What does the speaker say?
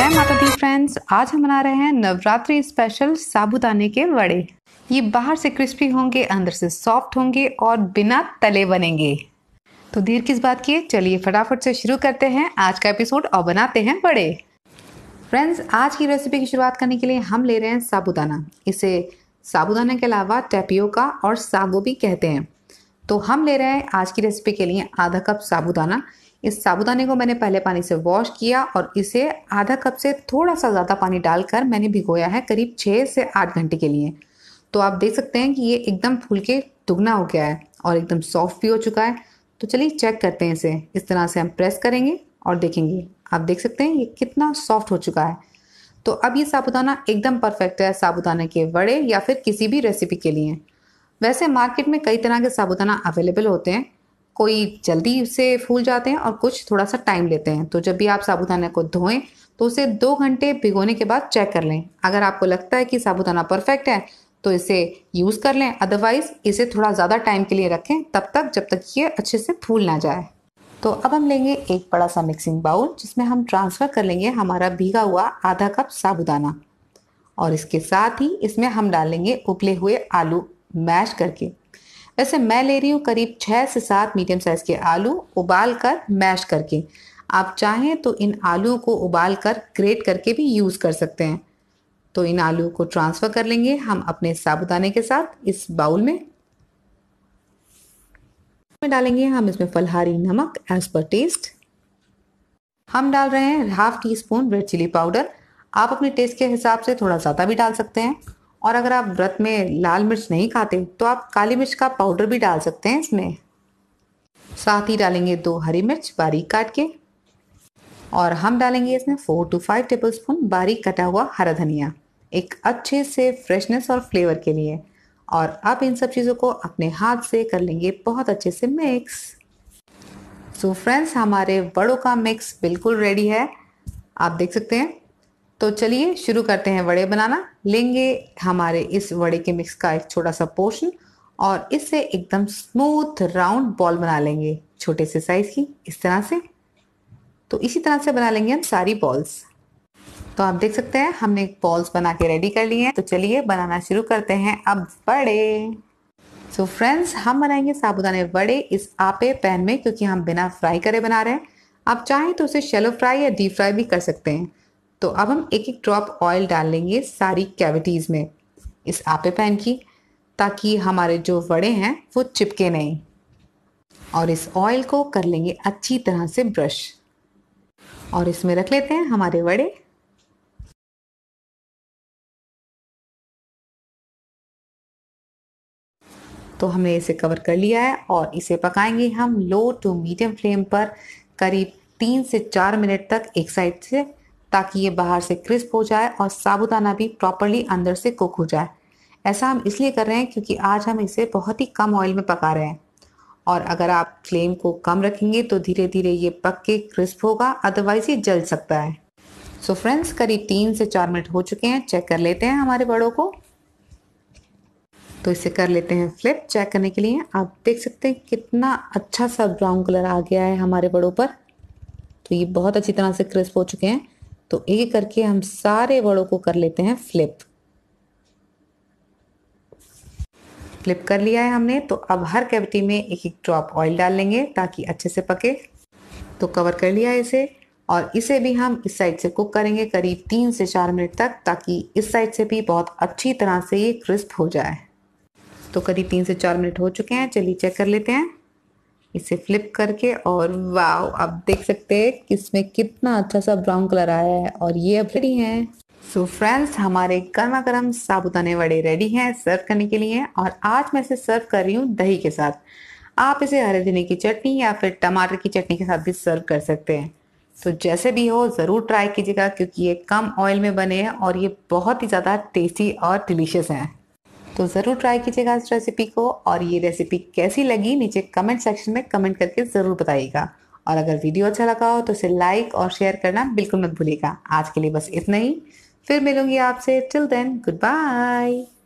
जय माता दी फ्रेंड्स आज हम बना रहे हैं नवरात्रि स्पेशल साबुदाने के वड़े ये बाहर से क्रिस्पी होंगे अंदर से सॉफ्ट होंगे और बिना तले बनेंगे तो देर किस बात की चलिए फटाफट से शुरू करते हैं आज का एपिसोड और बनाते हैं बड़े फ्रेंड्स आज की रेसिपी की शुरुआत करने के लिए हम ले रहे हैं साबुदाना इसे साबुदाना के अलावा टैपियो का और सागो भी कहते हैं तो हम ले रहे हैं आज की रेसिपी के लिए आधा कप साबुदाना इस साबुदाने को मैंने पहले पानी से वॉश किया और इसे आधा कप से थोड़ा सा ज़्यादा पानी डालकर मैंने भिगोया है करीब छः से आठ घंटे के लिए तो आप देख सकते हैं कि ये एकदम फूल के दुगना हो गया है और एकदम सॉफ्ट भी हो चुका है तो चलिए चेक करते हैं इसे इस तरह से हम प्रेस करेंगे और देखेंगे आप देख सकते हैं ये कितना सॉफ्ट हो चुका है तो अब ये साबुदाना एकदम परफेक्ट है साबुदाना के वड़े या फिर किसी भी रेसिपी के लिए वैसे मार्केट में कई तरह के साबुदाना अवेलेबल होते हैं कोई जल्दी से फूल जाते हैं और कुछ थोड़ा सा टाइम लेते हैं तो जब भी आप साबुदाना को धोएं तो उसे दो घंटे भिगोने के बाद चेक कर लें अगर आपको लगता है कि साबुदाना परफेक्ट है तो इसे यूज़ कर लें अदरवाइज़ इसे थोड़ा ज़्यादा टाइम के लिए रखें तब तक जब तक ये अच्छे से फूल ना जाए तो अब हम लेंगे एक बड़ा सा मिक्सिंग बाउल जिसमें हम ट्रांसफ़र कर लेंगे हमारा भीगा हुआ आधा कप साबुदाना और इसके साथ ही इसमें हम डालेंगे उबले हुए आलू मैश करके वैसे मैं ले रही हूँ करीब छः से सात मीडियम साइज़ के आलू उबाल कर मैश करके आप चाहें तो इन आलू को उबाल कर ग्रेट करके भी यूज़ कर सकते हैं तो इन आलू को ट्रांसफ़र कर लेंगे हम अपने साबुदाने के साथ इस बाउल में में डालेंगे हम इसमें फलहारी नमक एज पर टेस्ट हम डाल रहे हैं half teaspoon red chilli powder आप अपने टेस्ट के हिसाब से थोड़ा ज़्यादा भी डाल सकते हैं और अगर आप व्रत में लाल मिर्च नहीं खाते तो आप काली मिर्च का पाउडर भी डाल सकते हैं इसमें साथ ही डालेंगे दो हरी मिर्च बारीक काट के और हम डालेंगे इसमें four to five tablespoon बारीक कटा हुआ हरा धनिया एक अच्छे से फ्रेशनेस और फ्लेवर के लिए और आप इन सब चीज़ों को अपने हाथ से कर लेंगे बहुत अच्छे से मिक्स सो so फ्रेंड्स हमारे बड़ों का मिक्स बिल्कुल रेडी है आप देख सकते हैं तो चलिए शुरू करते हैं वड़े बनाना लेंगे हमारे इस वड़े के मिक्स का एक छोटा सा पोर्शन और इससे एकदम स्मूथ राउंड बॉल बना लेंगे छोटे से साइज की इस तरह से तो इसी तरह से बना लेंगे हम सारी बॉल्स तो आप देख सकते हैं हमने बॉल्स बना के रेडी कर लिए हैं तो चलिए बनाना शुरू करते हैं अब वड़े सो so फ्रेंड्स हम बनाएंगे साबुदाने वड़े इस आपे पैन में क्योंकि हम बिना फ्राई करे बना रहे हैं आप चाहें तो उसे शेलो फ्राई या डीप फ्राई भी कर सकते हैं तो अब हम एक एक ड्रॉप ऑयल डाल लेंगे सारी कैविटीज़ में इस आपे पैन की ताकि हमारे जो वड़े हैं वो चिपके नहीं और इस ऑयल को कर लेंगे अच्छी तरह से ब्रश और इसमें रख लेते हैं हमारे वड़े तो हमने इसे कवर कर लिया है और इसे पकाएंगे हम लो टू मीडियम फ्लेम पर करीब तीन से चार मिनट तक एक साइड से ताकि ये बाहर से क्रिस्प हो जाए और साबुदाना भी प्रॉपरली अंदर से कुक हो जाए ऐसा हम इसलिए कर रहे हैं क्योंकि आज हम इसे बहुत ही कम ऑयल में पका रहे हैं और अगर आप फ्लेम को कम रखेंगे तो धीरे धीरे ये पक के क्रिस्प होगा अदरवाइज ये जल सकता है सो फ्रेंड्स करीब तीन से चार मिनट हो चुके हैं चेक कर लेते हैं हमारे बड़ों को तो इसे कर लेते हैं फ्लिप चेक करने के लिए आप देख सकते हैं कितना अच्छा सा ब्राउन कलर आ गया है हमारे बड़ों पर तो ये बहुत अच्छी तरह से क्रिस्प हो चुके हैं तो एक करके हम सारे वर्डों को कर लेते हैं फ्लिप फ्लिप कर लिया है हमने तो अब हर कैविटी में एक एक ड्रॉप ऑयल डाल लेंगे ताकि अच्छे से पके तो कवर कर लिया है इसे और इसे भी हम इस साइड से कुक करेंगे करीब तीन से चार मिनट तक ताकि इस साइड से भी बहुत अच्छी तरह से ये क्रिस्प हो जाए तो करीब तीन से चार मिनट हो चुके हैं चलिए चेक कर लेते हैं इसे फ्लिप करके और वाव आप देख सकते हैं कि इसमें कितना अच्छा सा ब्राउन कलर आया है और ये अब रेडी है सो so फ्रेंड्स हमारे गर्मा गर्म साबुदाने वड़े रेडी हैं सर्व करने के लिए और आज मैं इसे सर्व कर रही हूँ दही के साथ आप इसे हरे धनी की चटनी या फिर टमाटर की चटनी के साथ भी सर्व कर सकते हैं तो जैसे भी हो ज़रूर ट्राई कीजिएगा क्योंकि ये कम ऑयल में बने हैं और ये बहुत ही ज़्यादा टेस्टी और डिलीशियस हैं तो ज़रूर ट्राई कीजिएगा इस रेसिपी को और ये रेसिपी कैसी लगी नीचे कमेंट सेक्शन में कमेंट करके ज़रूर बताइएगा और अगर वीडियो अच्छा लगा हो तो इसे लाइक और शेयर करना बिल्कुल मत भूलिएगा आज के लिए बस इतना ही फिर मिलूंगी आपसे टिल देन गुड बाय